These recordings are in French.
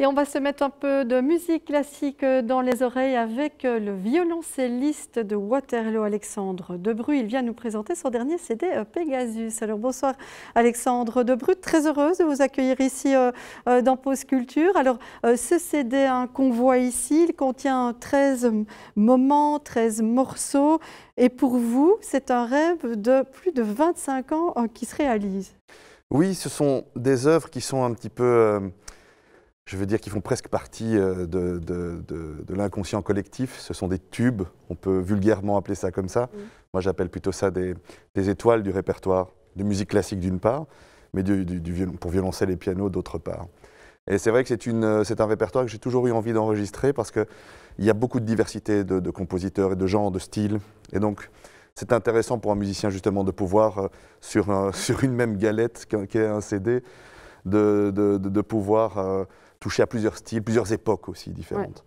Et on va se mettre un peu de musique classique dans les oreilles avec le violoncelliste de Waterloo, Alexandre Debru. Il vient nous présenter son dernier CD, euh, Pegasus. Alors bonsoir Alexandre Debru, très heureuse de vous accueillir ici euh, euh, dans Pause Culture. Alors ce CD hein, qu'on voit ici, il contient 13 moments, 13 morceaux. Et pour vous, c'est un rêve de plus de 25 ans qui se réalise. Oui, ce sont des œuvres qui sont un petit peu je veux dire, qu'ils font presque partie euh, de, de, de, l'inconscient collectif. Ce sont des tubes, on peut vulgairement appeler ça comme ça. Moi, j'appelle plutôt ça des, des, étoiles du répertoire de musique classique d'une part, mais du, pour violoncelle et piano d'autre part. Et c'est vrai que c'est un répertoire que j'ai toujours eu envie d'enregistrer parce qu'il y a beaucoup de diversité de, compositeurs et de genres, de styles. Et donc, c'est intéressant pour un musicien justement de pouvoir, euh, sur, sur une même galette qu'est un, un CD, de, pouvoir... Euh, touché à plusieurs styles, plusieurs époques aussi différentes.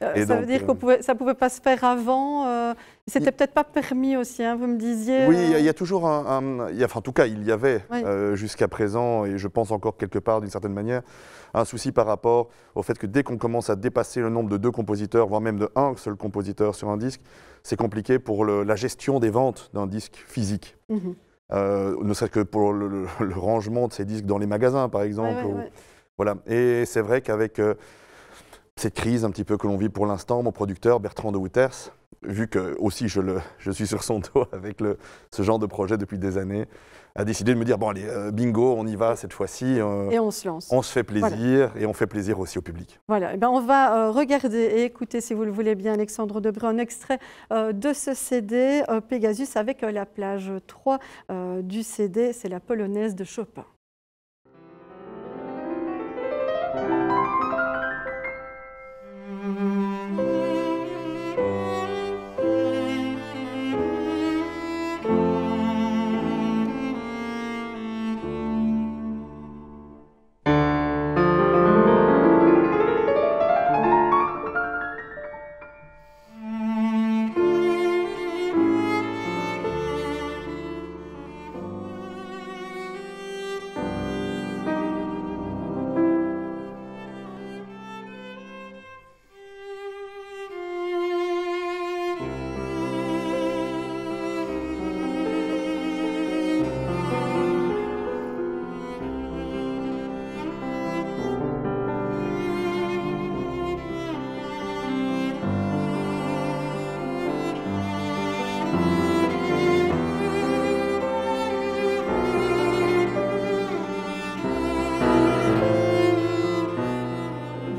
Euh, ça veut dire euh, que pouvait, ça ne pouvait pas se faire avant euh, C'était peut-être pas permis aussi, hein, vous me disiez. Oui, il y, a euh. toujours un. enfin, en tout cas, il y avait jusqu'à présent, et je pense encore quelque part d'une certaine manière, un souci par rapport au fait que dès qu'on commence à dépasser le nombre de deux compositeurs, voire même de un seul compositeur sur un disque, c'est compliqué pour la gestion des ventes d'un disque physique. Mhm. ne serait-ce que pour le, rangement de ces disques dans les magasins, par exemple. Voilà. Et c'est vrai qu'avec euh, cette crise un petit peu que l'on vit pour l'instant, mon producteur Bertrand de Wouters, vu que aussi je, le, je suis sur son dos avec ce genre de projet depuis des années, a décidé de me dire bon allez euh, bingo on y va cette fois-ci euh, et on se lance on se fait plaisir et on fait plaisir aussi au public voilà eh ben on va regarder et écouter si vous le voulez bien Alexandre Debré un extrait de ce CD Pegasus avec la plage 3 du CD c'est la polonaise de Chopin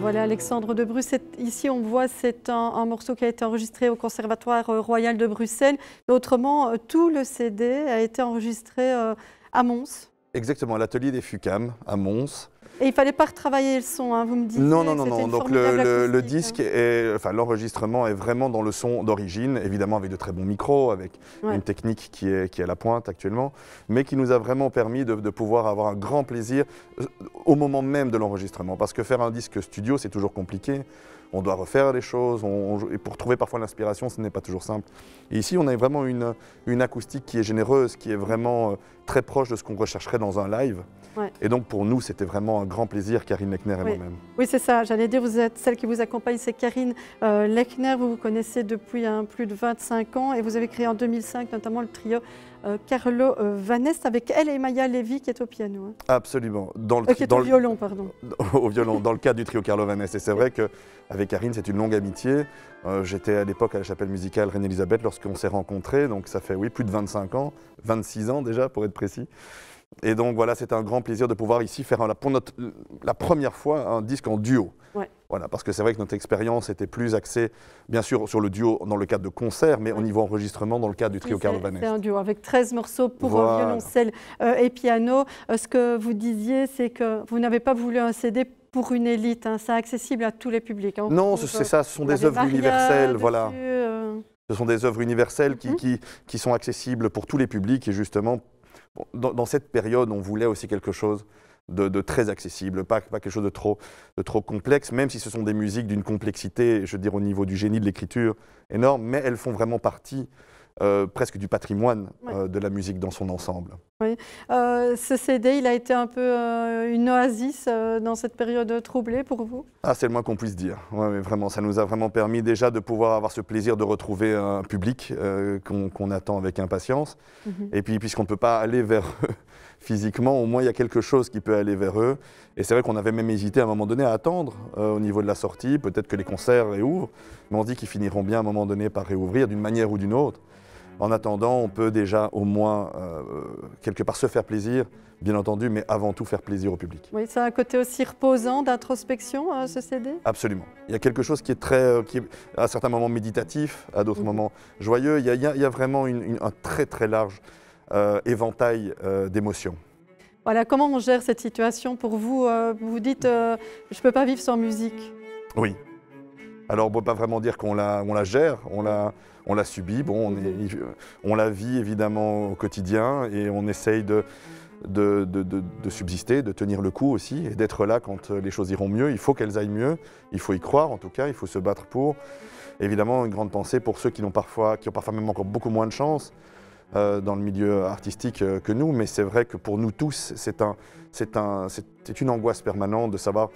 Voilà Alexandre de Bruxelles. Ici, on voit, c'est un, morceau qui a été enregistré au Conservatoire euh, Royal de Bruxelles. autrement, euh, tout le CD a été enregistré euh, à Mons. Exactement, l'atelier des FUCAM à Mons. Et il fallait pas retravailler le son, hein, vous me dites. Non, non, non, non. Donc le, disque, hein. est, enfin l'enregistrement est vraiment dans le son d'origine, évidemment avec de très bons micros, avec une technique qui est, qui est à la pointe actuellement, mais qui nous a vraiment permis de, de pouvoir avoir un grand plaisir euh, au moment même de l'enregistrement. Parce que faire un disque studio, c'est toujours compliqué on doit refaire les choses, et pour trouver parfois l'inspiration, ce n'est pas toujours simple. ici, on a vraiment une, une acoustique qui est généreuse, qui est vraiment euh, très proche de ce qu'on rechercherait dans un live. Et donc, pour nous, c'était vraiment un grand plaisir, Karine Lechner et moi-même. Oui, c'est ça, j'allais dire, vous êtes celle qui vous accompagne, c'est Karine euh, Lechner, vous vous connaissez depuis hein, plus de 25 ans, et vous avez créé en 2005 notamment le trio euh, Carlo euh, Vanest avec elle et Maya Levy qui est au piano. Hein. Absolument. Dans le, euh, qui est au violon, pardon. au violon, dans le cadre du trio Carlo Vanest. Et c'est vrai qu'avec Karine, c'est une longue amitié. J'étais à l'époque à la chapelle musicale Reine-Elisabeth lorsqu'on s'est rencontrés, donc ça fait oui plus de 25 ans, 26 ans déjà pour être précis. Et donc voilà, c'est un grand plaisir de pouvoir ici faire pour la première fois un disque en duo. Voilà, parce que c'est vrai que notre expérience était plus axée, bien sûr, sur le duo dans le cadre de concerts, mais au niveau enregistrement dans le cadre du trio Carlovanès. C'est un duo avec 13 morceaux pour violoncelle euh, et piano. Euh, ce que vous disiez, c'est que vous n'avez pas voulu un CD pour une élite, Ça hein. c'est accessible à tous les publics. Hein. non, c'est ça, ce sont des œuvres universelles, voilà. Euh. Ce sont des œuvres universelles qui, mhm. qui, qui, sont accessibles pour tous les publics et justement, dans cette période, on voulait aussi quelque chose de, très accessible, pas, quelque chose de trop, complexe, même si ce sont des musiques d'une complexité, je veux dire, au niveau du génie de l'écriture énorme, mais elles font vraiment partie euh, presque du patrimoine euh, de la musique dans son ensemble. Euh, ce CD, il a été un peu euh, une oasis euh, dans cette période troublée pour vous Ah, c'est le moins qu'on puisse dire. mais vraiment, ça nous a vraiment permis déjà de pouvoir avoir ce plaisir de retrouver un public qu'on attend avec impatience. Mhm. Et puis, puisqu'on ne peut pas aller vers eux physiquement, au moins il y a quelque chose qui peut aller vers eux. Et c'est vrai qu'on avait même hésité à un moment donné à attendre au niveau de la sortie. Peut-être que les concerts réouvrent, mais on dit qu'ils finiront bien à un moment donné par réouvrir d'une manière ou d'une autre. En attendant, on peut déjà au moins euh, quelque part se faire plaisir, bien entendu, mais avant tout faire plaisir au public. Oui, c'est un côté aussi reposant d'introspection, à euh, ce CD Absolument. Il y a quelque chose qui est très, euh, qui à certains moments méditatif, à d'autres mhm. moments joyeux. Il y a, vraiment un très très large éventail d'émotions. Voilà, comment on gère cette situation pour vous Vous dites, je ne peux pas vivre sans musique. Oui. Alors, on ne peut pas vraiment dire qu'on la, la gère, on la on l'a subi, bon, mhm. on, la vit évidemment au quotidien et on essaye de, subsister, de tenir le coup aussi et d'être là quand euh, les choses iront mieux. Il faut qu'elles aillent mieux, il faut y croire en tout cas, il faut se battre pour. Évidemment, une grande pensée pour ceux qui ont parfois, qui ont parfois même encore beaucoup moins de chance. Euh, dans le milieu artistique euh, que nous, mais c'est vrai que pour nous tous, c'est une angoisse permanente de savoir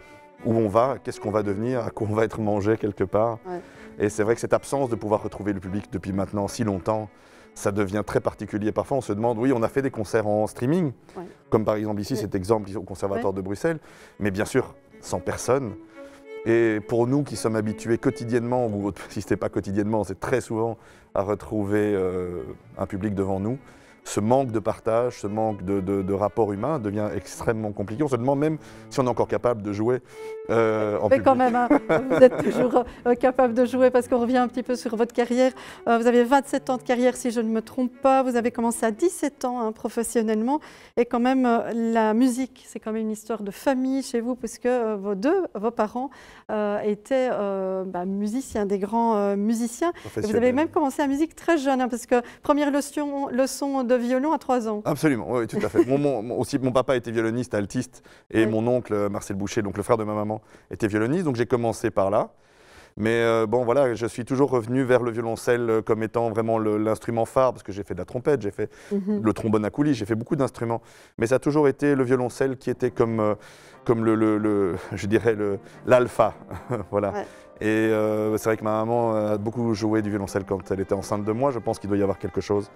où on va, qu'est-ce qu'on va devenir, à quoi on va être mangé quelque part. Et c'est vrai que cette absence de pouvoir retrouver le public depuis maintenant si longtemps, ça devient très particulier. Parfois, on se demande, oui, on a fait des concerts en streaming, comme par exemple ici, cet exemple au Conservatoire de Bruxelles, mais bien sûr, sans personne. Et pour nous qui sommes habitués quotidiennement, ou si ce n'est pas quotidiennement, c'est très souvent à retrouver euh, un public devant nous, ce manque de partage, ce manque de, rapport humain devient extrêmement compliqué. On se demande même si on est encore capable de jouer euh, en Mais quand même, hein, vous êtes toujours euh, capable de jouer parce qu'on revient un petit peu sur votre carrière. Euh, vous avez 27 ans de carrière, si je ne me trompe pas. Vous avez commencé à 17 ans hein, professionnellement. Et quand même, euh, la musique, c'est quand même une histoire de famille chez vous puisque vos deux, vos parents étaient bah, musiciens, des grands musiciens. Vous avez même commencé la musique très jeune hein, parce que première leçon, leçon de de violon à 3 ans. Absolument, oui, tout à fait. mon, mon, aussi, mon papa était violoniste, altiste, et mon oncle, euh, Marcel Boucher, donc le frère de ma maman, était violoniste, donc j'ai commencé par là. Mais euh, bon, voilà, je suis toujours revenu vers le violoncelle euh, comme étant vraiment l'instrument phare, parce que j'ai fait de la trompette, j'ai fait mhm. le trombone à coulis, j'ai fait beaucoup d'instruments. Mais ça a toujours été le violoncelle qui était comme, comme le, je dirais, l'alpha. voilà. Et c'est vrai que ma maman a beaucoup joué du violoncelle quand elle était enceinte de moi. Je pense qu'il doit y avoir quelque chose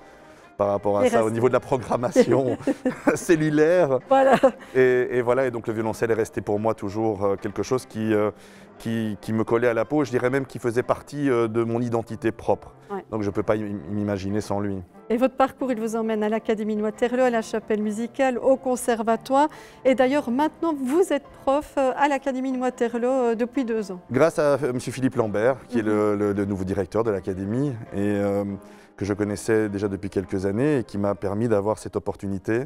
par rapport à ça, au niveau de la programmation cellulaire. Voilà. Et, voilà, et donc le violoncelle est resté pour moi toujours euh, quelque chose euh, qui, qui, me collait à la peau, je dirais même qui faisait partie euh, de mon identité propre. Ah, donc je ne peux pas m'imaginer sans lui. Et votre parcours, il vous emmène à l'Académie de Waterloo, à la Chapelle musicale, au Conservatoire. Et d'ailleurs, maintenant, vous êtes prof euh, à l'Académie de Waterloo euh, depuis deux ans. Grâce à euh, M. Philippe Lambert, qui est mhm. le, nouveau directeur de l'Académie, et que je connaissais déjà depuis quelques années, et qui m'a permis d'avoir cette opportunité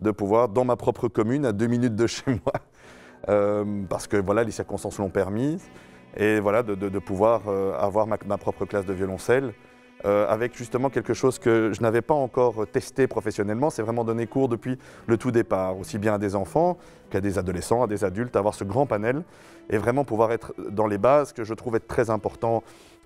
de pouvoir, dans ma propre commune, à deux minutes de chez moi, parce que voilà, les circonstances l'ont permis, et voilà, de, pouvoir avoir ma propre classe de violoncelle. Euh, avec justement quelque chose que je n'avais pas encore testé professionnellement. C'est vraiment donner cours depuis le tout départ, aussi bien à des enfants qu'à des adolescents, à des adultes, avoir ce grand panel et vraiment pouvoir être dans les bases que je trouve être très important,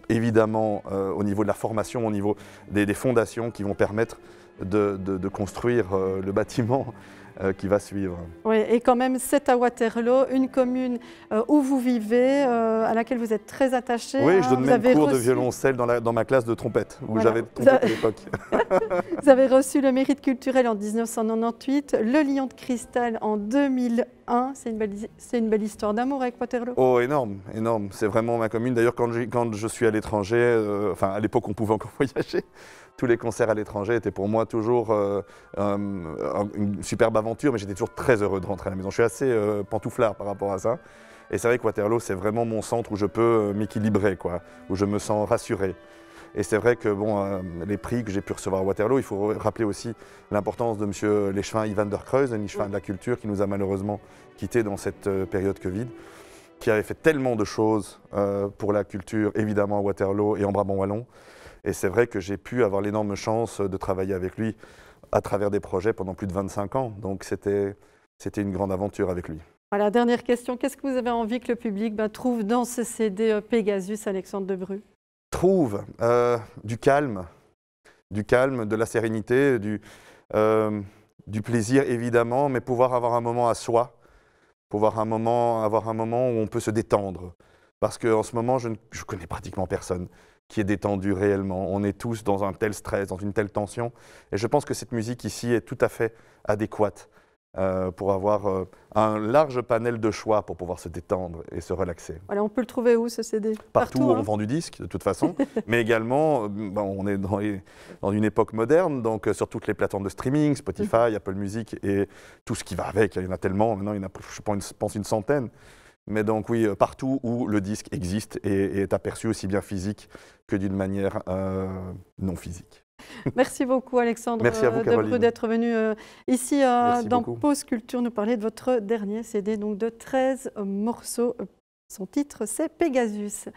évidemment, euh, au niveau de la formation, au niveau des, fondations qui vont permettre de, construire euh, le bâtiment euh, qui va suivre. Oui, et quand même, c'est à Waterloo, une commune euh, où vous vivez, euh, à laquelle vous êtes très attaché. Oui, je hein, donne même cours de violoncelle dans, ma classe de trompette, où j'avais trompette à l'époque. vous avez reçu le mérite culturel en 1998, le Lion de cristal en 2001. C'est une, belle, une belle histoire d'amour avec Waterloo. Oh, énorme, énorme. C'est vraiment ma commune. D'ailleurs, quand, quand, je suis à l'étranger, enfin à l'époque on pouvait encore voyager, tous les concerts à l'étranger étaient pour moi toujours euh, euh, une superbe aventure, mais j'étais toujours très heureux de rentrer à la maison. Je suis assez euh, pantouflard par rapport à ça. Et c'est vrai que Waterloo, c'est vraiment mon centre où je peux m'équilibrer, quoi, où je me sens rassuré. Et c'est vrai que bon, les prix que j'ai pu recevoir à Waterloo, il faut rappeler aussi l'importance de M. L'échevin Ivan der Kreuz, un échevin de la culture qui nous a malheureusement quittés dans cette période Covid qui avait fait tellement de choses pour la culture, évidemment à Waterloo et en Brabant Wallon. Et c'est vrai que j'ai pu avoir l'énorme chance de travailler avec lui à travers des projets pendant plus de 25 ans. Donc c'était une grande aventure avec lui. Voilà, dernière question. Qu'est-ce que vous avez envie que le public ben, trouve dans ce CD e Pegasus, Alexandre Debrue Trouve euh, du calme, du calme, de la sérénité, du, euh, du plaisir évidemment, mais pouvoir avoir un moment à soi, pouvoir un moment, avoir un moment où on peut se détendre. Parce qu'en ce moment, je ne je connais pratiquement personne qui est détendu réellement. On est tous dans un tel stress, dans une telle tension. Et je pense que cette musique ici est tout à fait adéquate euh, pour avoir euh, un large panel de choix pour pouvoir se détendre et se relaxer. Alors, on peut le trouver où ce CD Partout, où hein. on vend du disque de toute façon, mais également euh, ben, on est dans, dans, une époque moderne, donc sur toutes les plateformes de streaming, Spotify, mm-hmm. Apple Music et tout ce qui va avec. Il y en a tellement, maintenant il y en a, je pense, une centaine. Mais donc oui, euh, partout où le disque existe et, est aperçu aussi bien physique que d'une manière euh, non physique. Merci beaucoup Alexandre euh, d'être venu ici dans Pause Culture nous parler de votre dernier CD donc de 13 morceaux. Son titre c'est Pegasus.